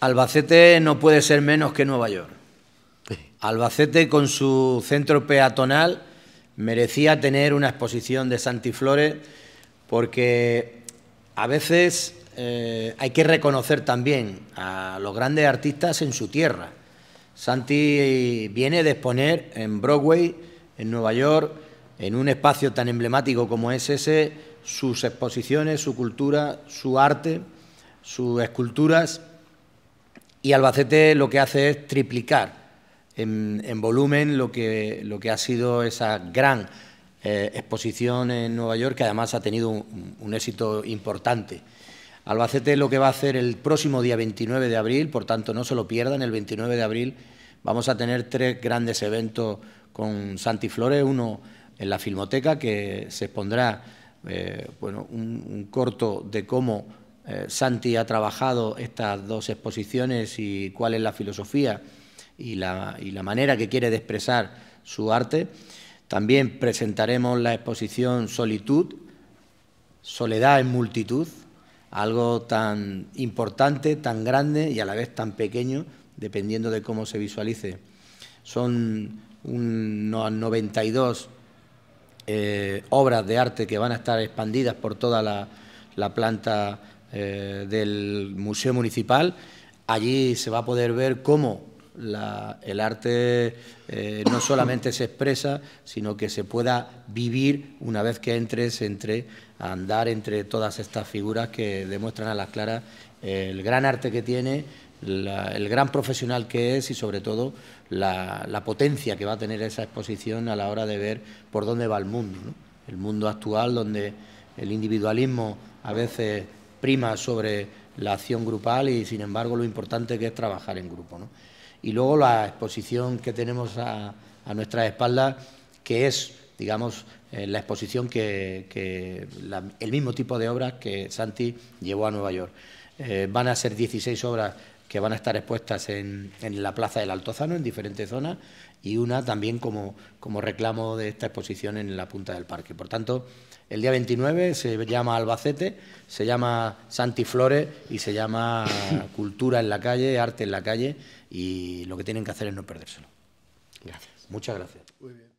Albacete no puede ser menos que Nueva York. Albacete con su centro peatonal merecía tener una exposición de Santi Flores porque a veces eh, hay que reconocer también a los grandes artistas en su tierra. Santi viene de exponer en Broadway, en Nueva York, en un espacio tan emblemático como es ese, sus exposiciones, su cultura, su arte, sus esculturas y Albacete lo que hace es triplicar en, volumen lo que, ha sido esa gran eh, exposición en Nueva York, que además ha tenido un, éxito importante. Albacete lo que va a hacer el próximo día 29 de abril, por tanto no se lo pierdan, el 29 de abril vamos a tener tres grandes eventos con Santi Flores, uno en la Filmoteca, que se expondrá eh, un corto de cómo eh, Santi ha trabajado estas dos exposiciones y cuál es la filosofía y la, manera que quiere de expresar su arte. También presentaremos la exposición Solitud, Soledad en Multitud, algo tan importante, tan grande y a la vez tan pequeño, dependiendo de cómo se visualice. Son unos 92 eh, obras de arte que van a estar expandidas por toda la planta eh, del Museo Municipal. Allí se va a poder ver cómo el arte eh, no solamente se expresa, sino que se pueda vivir una vez que entres entre andar entre todas estas figuras que demuestran a las claras eh, el gran arte que tiene, el gran profesional que es y sobre todo la, potencia que va a tener esa exposición a la hora de ver por dónde va el mundo. El mundo actual donde el individualismo a veces prima sobre la acción grupal y sin embargo lo importante que es trabajar en grupo. Y luego la exposición que tenemos a, a nuestras espaldas, que es, digamos, eh, la exposición que, el mismo tipo de obras que Santi llevó a Nueva York. Eh, van a ser 16 obras que van a estar expuestas en, en la Plaza del Altozano, en diferentes zonas, y una también como, como reclamo de esta exposición en la punta del parque. Por tanto, el día 29 se llama Albacete, se llama Santi Flores y se llama Cultura en la calle, Arte en la calle, y lo que tienen que hacer es no perdérselo. Gracias. Muchas gracias.